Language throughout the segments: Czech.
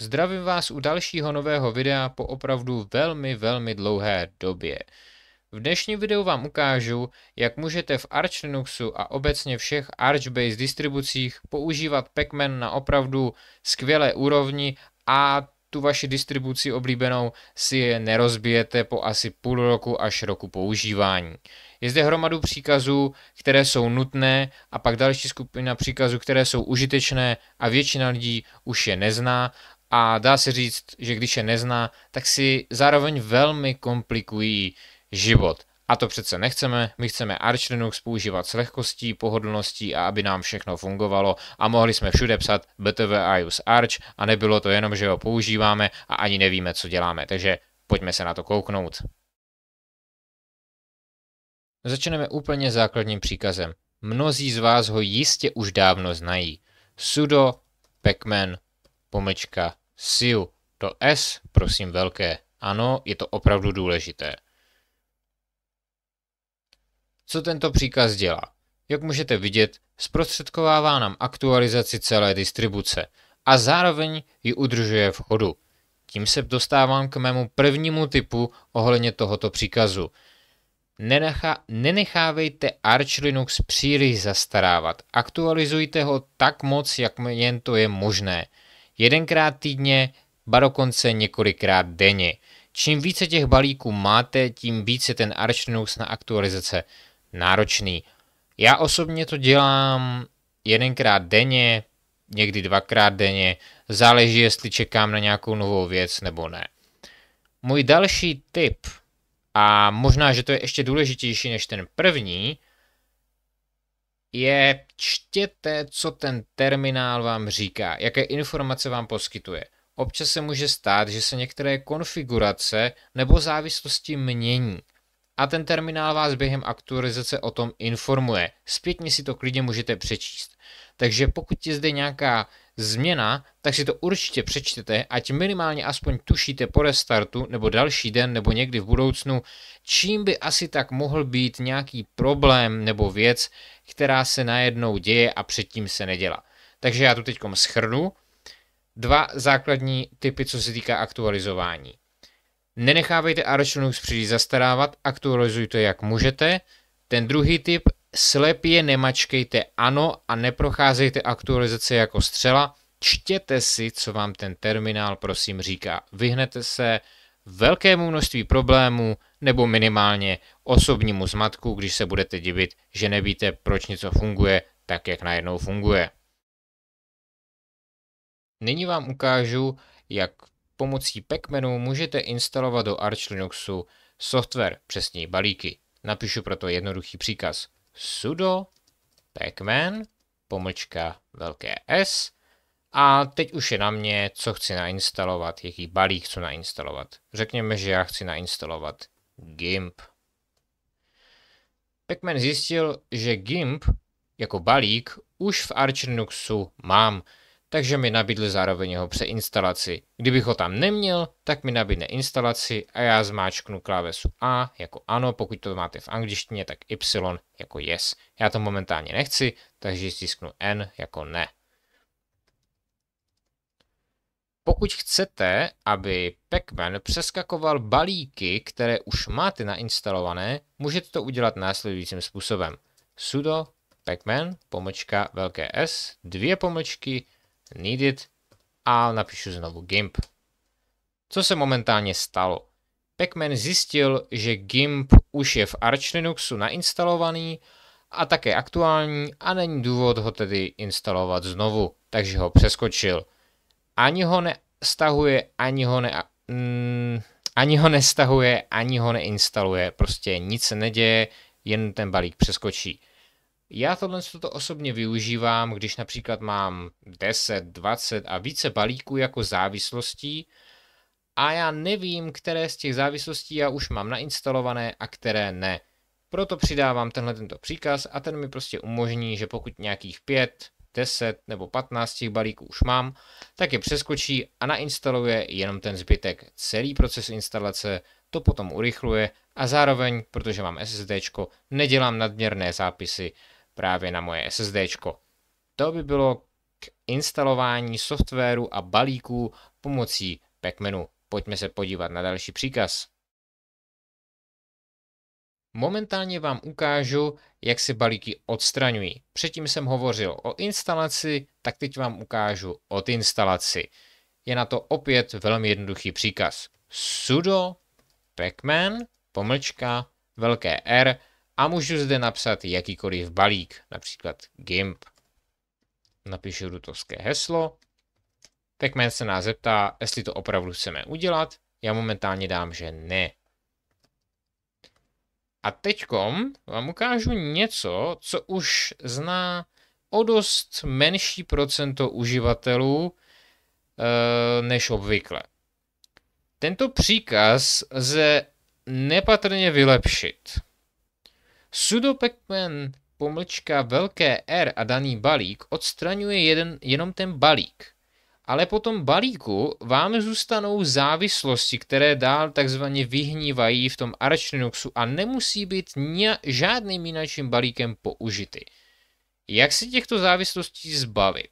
Zdravím vás u dalšího nového videa po opravdu velmi, velmi dlouhé době. V dnešním videu vám ukážu, jak můžete v Arch Linuxu a obecně všech Arch-based distribucích používat Pacman na opravdu skvělé úrovni a tu vaši distribuci oblíbenou si je nerozbijete po asi půl roku až roku používání. Je zde hromadu příkazů, které jsou nutné a pak další skupina příkazů, které jsou užitečné a většina lidí už je nezná a dá se říct, že když je nezná, tak si zároveň velmi komplikují život. A to přece nechceme, my chceme Arch Linux používat s lehkostí, pohodlností a aby nám všechno fungovalo a mohli jsme všude psat BTV iOS Arch a nebylo to jenom, že ho používáme a ani nevíme, co děláme, takže pojďme se na to kouknout. Začneme úplně základním příkazem. Mnozí z vás ho jistě už dávno znají. sudo pacman pomlčka SIU. To S, prosím, velké. Ano, je to opravdu důležité. Co tento příkaz dělá? Jak můžete vidět, zprostředkovává nám aktualizaci celé distribuce a zároveň ji udržuje v chodu. Tím se dostávám k mému prvnímu typu ohledně tohoto příkazu. Nenechá, nenechávejte Arch Linux příliš zastarávat. Aktualizujte ho tak moc, jak jen to je možné jedenkrát týdně, ba dokonce několikrát denně. Čím více těch balíků máte, tím více ten Linux na aktualizace náročný. Já osobně to dělám jedenkrát denně, někdy dvakrát denně, záleží jestli čekám na nějakou novou věc nebo ne. Můj další tip, a možná, že to je ještě důležitější než ten první, je čtěte, co ten terminál vám říká, jaké informace vám poskytuje. Občas se může stát, že se některé konfigurace nebo závislosti mění a ten terminál vás během aktualizace o tom informuje. Zpětně si to klidně můžete přečíst. Takže pokud je zde nějaká změna, tak si to určitě přečtěte, ať minimálně aspoň tušíte po restartu nebo další den nebo někdy v budoucnu, čím by asi tak mohl být nějaký problém nebo věc, která se najednou děje a předtím se neděla. Takže já to teď schrnu. Dva základní typy, co se týká aktualizování. Nenechávejte Arch Linux příliš zastarávat, aktualizujte jak můžete. Ten druhý typ slepě nemačkejte ano a neprocházejte aktualizace jako střela, čtěte si, co vám ten terminál prosím říká. Vyhnete se velkému množství problémů nebo minimálně osobnímu zmatku, když se budete divit, že nevíte, proč něco funguje tak, jak najednou funguje. Nyní vám ukážu, jak pomocí pac můžete instalovat do Arch Linuxu software, přesněji balíky. Napíšu proto jednoduchý příkaz sudo pacman, pomlčka velké S a teď už je na mě, co chci nainstalovat, jaký balík chci nainstalovat. Řekněme, že já chci nainstalovat GIMP. Pacman zjistil, že GIMP jako balík už v Arch Linuxu mám, takže mi nabídli zároveň jeho přeinstalaci. Kdybych ho tam neměl, tak mi nabídne instalaci a já zmáčknu klávesu A jako ano, pokud to máte v angličtině, tak Y jako yes. Já to momentálně nechci, takže stisknu N jako ne. Pokud chcete, aby Pacman přeskakoval balíky, které už máte nainstalované, můžete to udělat následujícím způsobem. sudo pacman, pomlčka velké S, dvě pomlčky, needed a napíšu znovu GIMP. Co se momentálně stalo? Pacman zjistil, že GIMP už je v Arch Linuxu nainstalovaný a také aktuální a není důvod ho tedy instalovat znovu, takže ho přeskočil. Ani ho nestahuje, ani ho ne... Mm, ani ho nestahuje, ani ho neinstaluje, prostě nic se neděje, jen ten balík přeskočí. Já tohle to osobně využívám, když například mám 10, 20 a více balíků jako závislostí a já nevím, které z těch závislostí já už mám nainstalované a které ne. Proto přidávám tenhle tento příkaz a ten mi prostě umožní, že pokud nějakých 5, 10 nebo 15 těch balíků už mám, tak je přeskočí a nainstaluje jenom ten zbytek. Celý proces instalace to potom urychluje a zároveň, protože mám SSD, nedělám nadměrné zápisy, právě na moje SSD. To by bylo k instalování softwaru a balíků pomocí Pacmanu. Pojďme se podívat na další příkaz. Momentálně vám ukážu, jak se balíky odstraňují. Předtím jsem hovořil o instalaci, tak teď vám ukážu instalaci. Je na to opět velmi jednoduchý příkaz. sudo pacman pomlčka velké R a můžu zde napsat jakýkoliv balík, například GIMP. Napíšu rutovské heslo. Techman se nás zeptá, jestli to opravdu chceme udělat. Já momentálně dám, že ne. A teďkom vám ukážu něco, co už zná o dost menší procento uživatelů e, než obvykle. Tento příkaz lze nepatrně vylepšit. Sudo Pacman pomlčka velké R a daný balík odstraňuje jeden, jenom ten balík. Ale po tom balíku vám zůstanou závislosti, které dál takzvaně vyhnívají v tom Arch Linuxu a nemusí být ně, žádným jiným balíkem použity. Jak si těchto závislostí zbavit?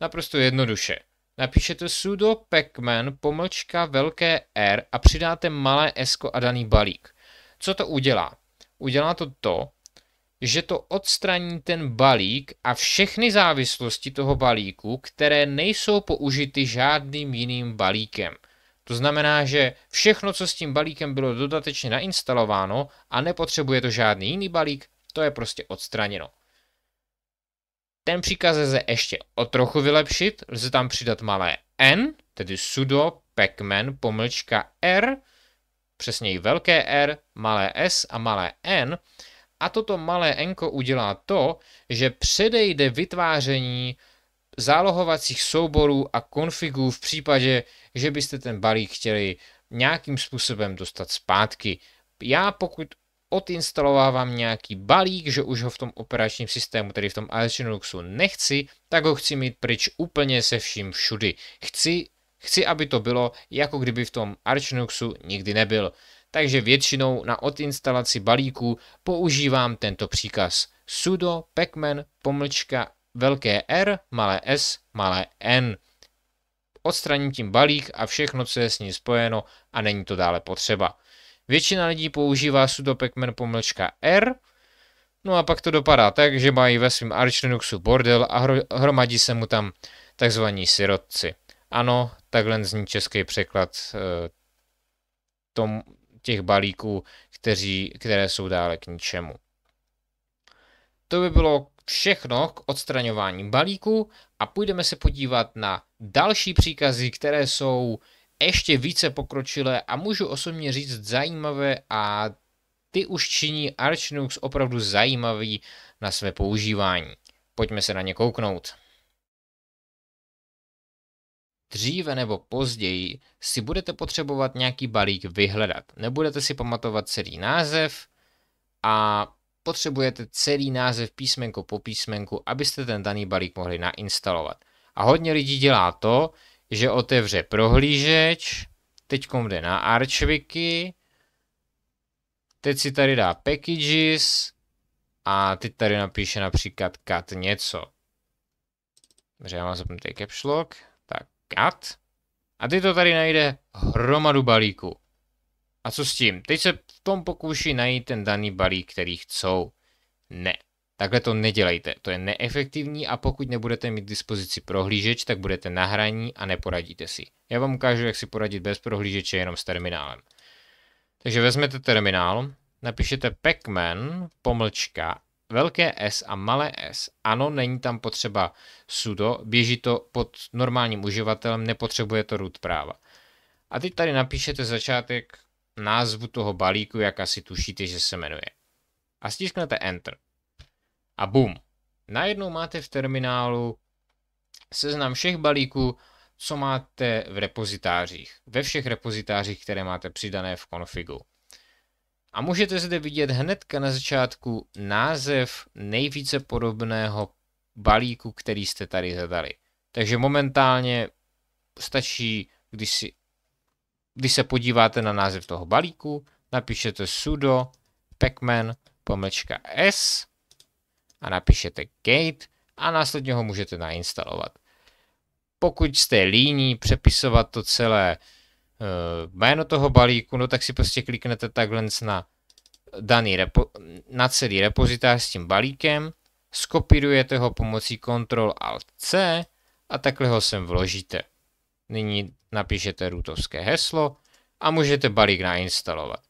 Naprosto jednoduše. Napíšete sudo pacman pomlčka velké R a přidáte malé S a daný balík. Co to udělá? udělá to to, že to odstraní ten balík a všechny závislosti toho balíku, které nejsou použity žádným jiným balíkem. To znamená, že všechno, co s tím balíkem bylo dodatečně nainstalováno a nepotřebuje to žádný jiný balík, to je prostě odstraněno. Ten příkaz lze ještě o trochu vylepšit, lze tam přidat malé n, tedy sudo pacman pomlčka r, přesněji velké R, malé s a malé n, a toto malé N udělá to, že předejde vytváření zálohovacích souborů a konfigů v případě, že byste ten balík chtěli nějakým způsobem dostat zpátky. Já pokud odinstalovávám nějaký balík, že už ho v tom operačním systému, tedy v tom iOS Linuxu nechci, tak ho chci mít pryč úplně se vším všudy. Chci Chci, aby to bylo, jako kdyby v tom Archnuxu nikdy nebyl. Takže většinou na odinstalaci balíků používám tento příkaz sudo pacman pomlčka velké R, malé s, malé n. Odstraním tím balík a všechno, co je s ní spojeno a není to dále potřeba. Většina lidí používá sudo pacman pomlčka R, No a pak to dopadá tak, že mají ve svém Arch Linuxu bordel a hromadí se mu tam takzvaní sirotci. Ano, Takhle zní český překlad eh, tom, těch balíků, kteří, které jsou dále k ničemu. To by bylo všechno k odstraňování balíků a půjdeme se podívat na další příkazy, které jsou ještě více pokročilé a můžu osobně říct zajímavé a ty už činí Archnux opravdu zajímavý na své používání. Pojďme se na ně kouknout dříve nebo později si budete potřebovat nějaký balík vyhledat. Nebudete si pamatovat celý název a potřebujete celý název písmenko po písmenku, abyste ten daný balík mohli nainstalovat. A hodně lidí dělá to, že otevře prohlížeč, teď jde na Archwiki, teď si tady dá packages a teď tady napíše například cut něco. Takže já mám zapnutý caps lock kat a ty to tady najde hromadu balíků. A co s tím? Teď se v tom pokouší najít ten daný balík, který chcou. Ne, Takhle to nedělejte, to je neefektivní a pokud nebudete mít dispozici prohlížeč, tak budete na hraní a neporadíte si. Já vám ukážu, jak si poradit bez prohlížeče jenom s terminálem. Takže vezmete terminál, napíšete pacman, pomlčka, velké S a malé S. Ano, není tam potřeba sudo, běží to pod normálním uživatelem, nepotřebuje to root práva. A teď tady napíšete začátek názvu toho balíku, jak asi tušíte, že se jmenuje. A stisknete Enter. A bum. Najednou máte v terminálu seznam všech balíků, co máte v repozitářích. Ve všech repozitářích, které máte přidané v konfigu. A můžete zde vidět hnedka na začátku název nejvíce podobného balíku, který jste tady zadali. Takže momentálně stačí, když, si, když se podíváte na název toho balíku, napíšete sudo pacman pomlčka s a napíšete gate a následně ho můžete nainstalovat. Pokud jste líní přepisovat to celé Eh, jméno toho balíku, no tak si prostě kliknete takhle na daný repo, na celý repozitář s tím balíkem, skopírujete ho pomocí Ctrl Alt C a takhle ho sem vložíte. Nyní napíšete rootovské heslo a můžete balík nainstalovat.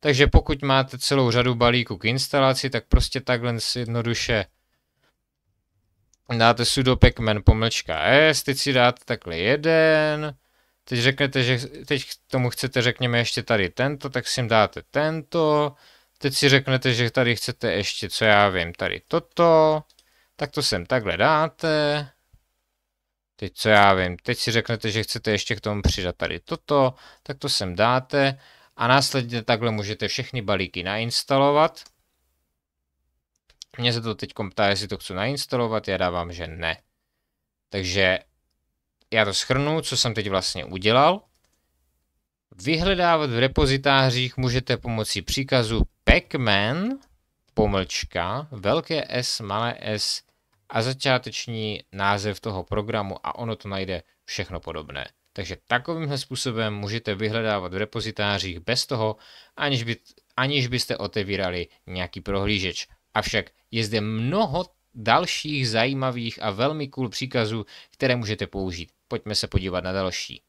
Takže pokud máte celou řadu balíků k instalaci, tak prostě takhle jednoduše dáte sudo pacman pomlčka s, teď si dáte takhle jeden, Teď řeknete, že teď k tomu chcete, řekněme, ještě tady tento, tak si jim dáte tento. Teď si řeknete, že tady chcete ještě, co já vím, tady toto. Tak to sem takhle dáte. Teď co já vím, teď si řeknete, že chcete ještě k tomu přidat tady toto, tak to sem dáte a následně takhle můžete všechny balíky nainstalovat. Mně se to teď ptá, jestli to chci nainstalovat, já dávám, že ne. Takže já to schrnu, co jsem teď vlastně udělal. Vyhledávat v repozitářích můžete pomocí příkazu pacman, pomlčka, velké S, malé S a začáteční název toho programu a ono to najde všechno podobné. Takže takovýmhle způsobem můžete vyhledávat v repozitářích bez toho, aniž, by, aniž byste otevírali nějaký prohlížeč. Avšak je zde mnoho dalších zajímavých a velmi cool příkazů, které můžete použít. Pojďme se podívat na další.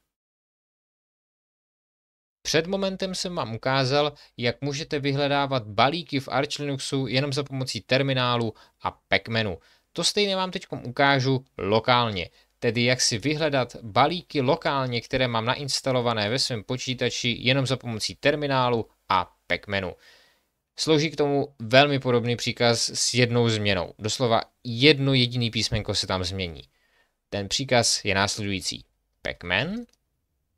Před momentem jsem vám ukázal, jak můžete vyhledávat balíky v Arch Linuxu jenom za pomocí terminálu a pacmanu. To stejně vám teď ukážu lokálně, tedy jak si vyhledat balíky lokálně, které mám nainstalované ve svém počítači jenom za pomocí terminálu a pacmanu. Slouží k tomu velmi podobný příkaz s jednou změnou. Doslova jedno jediný písmenko se tam změní. Ten příkaz je následující. Pacman,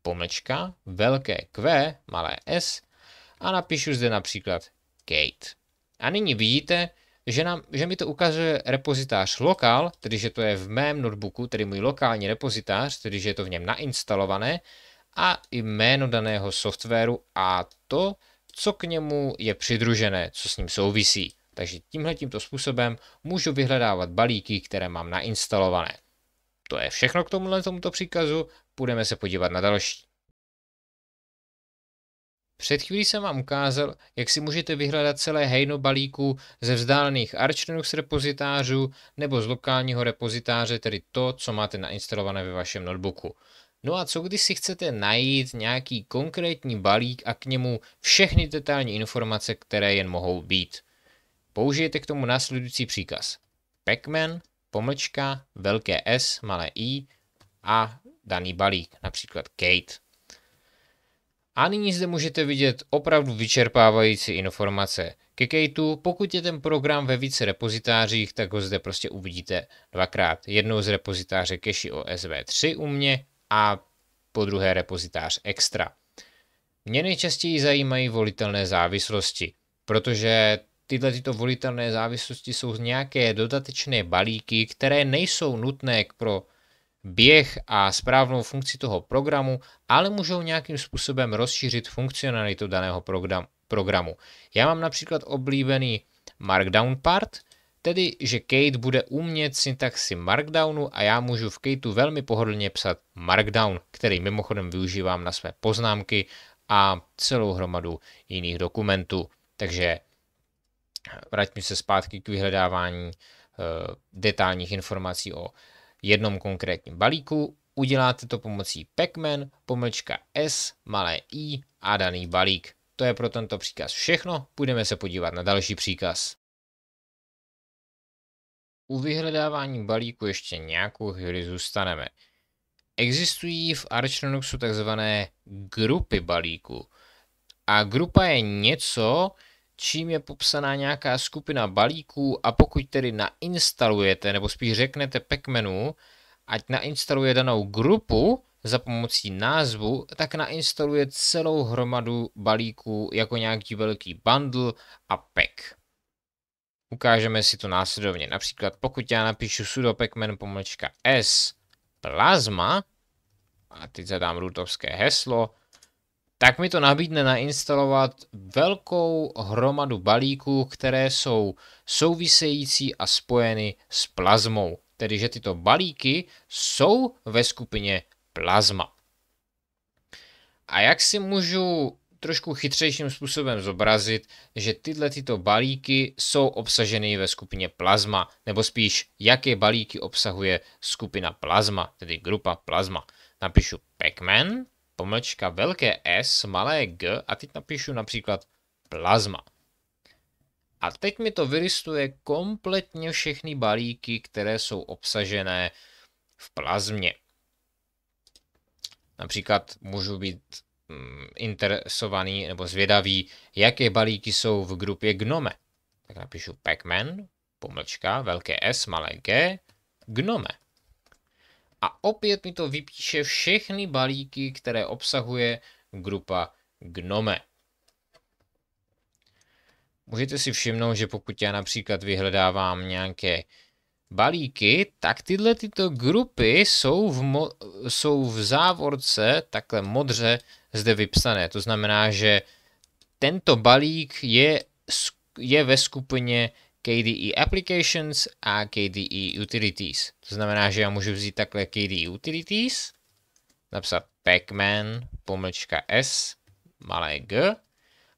pomlčka, velké Q, malé s a napíšu zde například Kate. A nyní vidíte, že, nám, že mi to ukazuje repozitář lokál, tedy že to je v mém notebooku, tedy můj lokální repozitář, tedy že je to v něm nainstalované, a i jméno daného softwaru a to, co k němu je přidružené, co s ním souvisí. Takže tímhle tímto způsobem můžu vyhledávat balíky, které mám nainstalované. To je všechno k tomuhle tomuto příkazu, půjdeme se podívat na další. Před chvílí jsem vám ukázal, jak si můžete vyhledat celé hejno balíků ze vzdálených Linux repozitářů nebo z lokálního repozitáře, tedy to, co máte nainstalované ve vašem notebooku. No a co když si chcete najít nějaký konkrétní balík a k němu všechny detailní informace, které jen mohou být? Použijte k tomu následující příkaz. Pacman pomlčka, velké S, malé i a daný balík, například Kate. A nyní zde můžete vidět opravdu vyčerpávající informace. Ke Kateu, pokud je ten program ve více repozitářích, tak ho zde prostě uvidíte dvakrát. Jednou z repozitáře cache sv 3 u mě a po druhé repozitář extra. Mě nejčastěji zajímají volitelné závislosti, protože tyhle tyto volitelné závislosti jsou z nějaké dodatečné balíky, které nejsou nutné pro běh a správnou funkci toho programu, ale můžou nějakým způsobem rozšířit funkcionalitu daného programu. Já mám například oblíbený Markdown part, tedy že Kate bude umět syntaxi Markdownu a já můžu v Kateu velmi pohodlně psat Markdown, který mimochodem využívám na své poznámky a celou hromadu jiných dokumentů. Takže vraťme se zpátky k vyhledávání eh, detailních informací o jednom konkrétním balíku. Uděláte to pomocí pacman, pomlčka S, malé i a daný balík. To je pro tento příkaz všechno, půjdeme se podívat na další příkaz. U vyhledávání balíku ještě nějakou chvíli zůstaneme. Existují v Arch Linuxu takzvané grupy balíku. A grupa je něco, čím je popsaná nějaká skupina balíků a pokud tedy nainstalujete, nebo spíš řeknete Pacmanu, ať nainstaluje danou grupu za pomocí názvu, tak nainstaluje celou hromadu balíků jako nějaký velký bundle a pack. Ukážeme si to následovně. Například pokud já napíšu sudo pacman pomlčka s plasma, a teď zadám rootovské heslo, tak mi to nabídne nainstalovat velkou hromadu balíků, které jsou související a spojeny s plazmou. Tedy, že tyto balíky jsou ve skupině plazma. A jak si můžu trošku chytřejším způsobem zobrazit, že tyhle tyto balíky jsou obsaženy ve skupině plazma, nebo spíš jaké balíky obsahuje skupina plazma, tedy grupa plazma. Napíšu Pacman pomlčka, velké S, malé G a teď napíšu například plazma. A teď mi to vylistuje kompletně všechny balíky, které jsou obsažené v plazmě. Například můžu být mm, interesovaný nebo zvědavý, jaké balíky jsou v grupě Gnome. Tak napíšu Pac-Man, pomlčka, velké S, malé G, Gnome a opět mi to vypíše všechny balíky, které obsahuje grupa Gnome. Můžete si všimnout, že pokud já například vyhledávám nějaké balíky, tak tyhle tyto grupy jsou v, jsou v závorce takhle modře zde vypsané. To znamená, že tento balík je, je ve skupině KDE Applications a KDE Utilities. To znamená, že já můžu vzít takhle KDE Utilities, napsat pacman, pomlčka s, malé g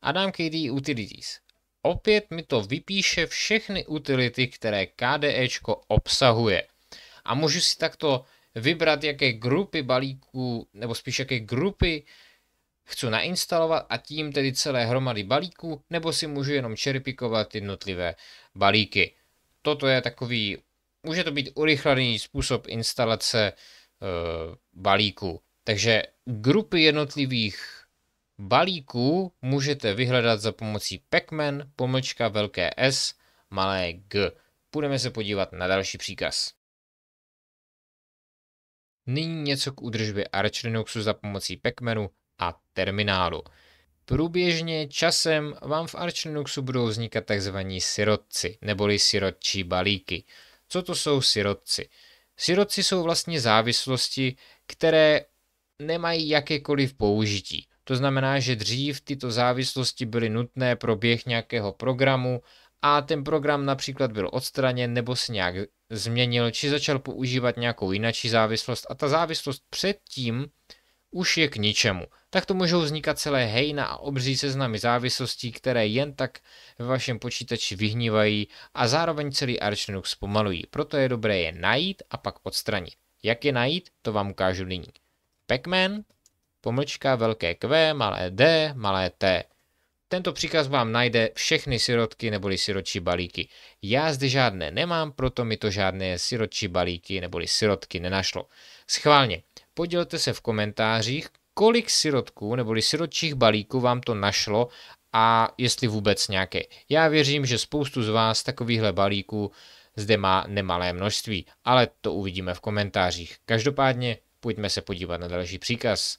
a dám KDE Utilities. Opět mi to vypíše všechny utility, které KDE obsahuje. A můžu si takto vybrat, jaké grupy balíků, nebo spíš jaké grupy Chci nainstalovat a tím tedy celé hromady balíků, nebo si můžu jenom čerpikovat jednotlivé balíky. Toto je takový, může to být urychlený způsob instalace e, eh, balíku. Takže grupy jednotlivých balíků můžete vyhledat za pomocí Pacman, pomlčka velké S, malé G. Půjdeme se podívat na další příkaz. Nyní něco k údržbě Arch Linuxu za pomocí Pacmanu a terminálu. Průběžně časem vám v Arch Linuxu budou vznikat tzv. sirotci, neboli sirotčí balíky. Co to jsou sirotci? Sirotci jsou vlastně závislosti, které nemají jakékoliv použití. To znamená, že dřív tyto závislosti byly nutné pro běh nějakého programu a ten program například byl odstraněn nebo se nějak změnil, či začal používat nějakou jinačí závislost a ta závislost předtím už je k ničemu. Tak to můžou vznikat celé hejna a obří seznamy závislostí, které jen tak ve vašem počítači vyhnívají a zároveň celý Arch Linux zpomalují. Proto je dobré je najít a pak odstranit. Jak je najít, to vám ukážu nyní. Pacman, pomlčka, velké Q, malé D, malé T. Tento příkaz vám najde všechny sirotky neboli siročí balíky. Já zde žádné nemám, proto mi to žádné siročí balíky neboli sirotky nenašlo. Schválně, Podělte se v komentářích, kolik sirotků neboli sirotčích balíků vám to našlo a jestli vůbec nějaké. Já věřím, že spoustu z vás takovýchhle balíků zde má nemalé množství, ale to uvidíme v komentářích. Každopádně pojďme se podívat na další příkaz.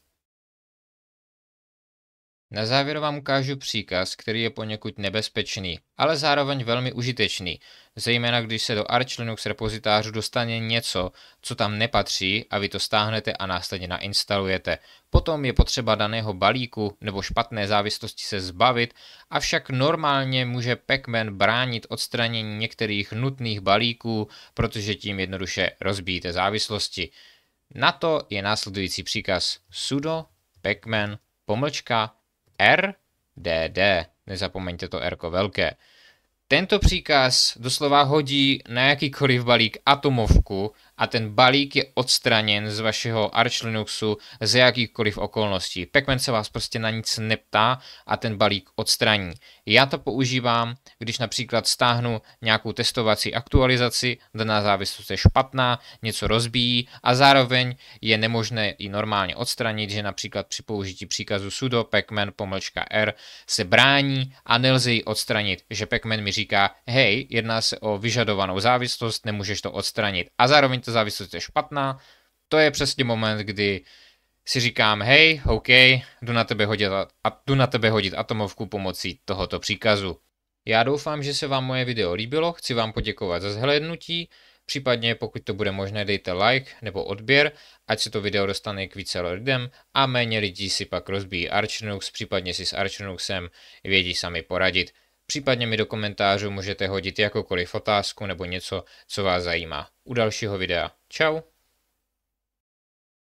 Na závěr vám ukážu příkaz, který je poněkud nebezpečný, ale zároveň velmi užitečný, zejména když se do Arch Linux repozitářů dostane něco, co tam nepatří a vy to stáhnete a následně nainstalujete. Potom je potřeba daného balíku nebo špatné závislosti se zbavit, avšak normálně může Pacman bránit odstranění některých nutných balíků, protože tím jednoduše rozbíjíte závislosti. Na to je následující příkaz sudo pacman pomlčka R, D Nezapomeňte to R velké. Tento příkaz doslova hodí na jakýkoliv balík atomovku a ten balík je odstraněn z vašeho Arch Linuxu z jakýchkoliv okolností. Pacman se vás prostě na nic neptá a ten balík odstraní. Já to používám, když například stáhnu nějakou testovací aktualizaci, daná závislost je špatná, něco rozbíjí a zároveň je nemožné i normálně odstranit, že například při použití příkazu sudo pacman pomlčka r se brání a nelze ji odstranit, že pacman mi říká, hej, jedná se o vyžadovanou závislost, nemůžeš to odstranit. A zároveň ta závislost je špatná, to je přesně moment, kdy si říkám, hej, OK, jdu na tebe hodit, a, jdu na tebe hodit atomovku pomocí tohoto příkazu. Já doufám, že se vám moje video líbilo, chci vám poděkovat za zhlédnutí, případně pokud to bude možné dejte like nebo odběr, ať se to video dostane k více lidem a méně lidí si pak rozbíjí Archnux, případně si s Archnuxem vědí sami poradit. Případně mi do komentářů můžete hodit jakoukoliv otázku nebo něco, co vás zajímá. U dalšího videa. Čau!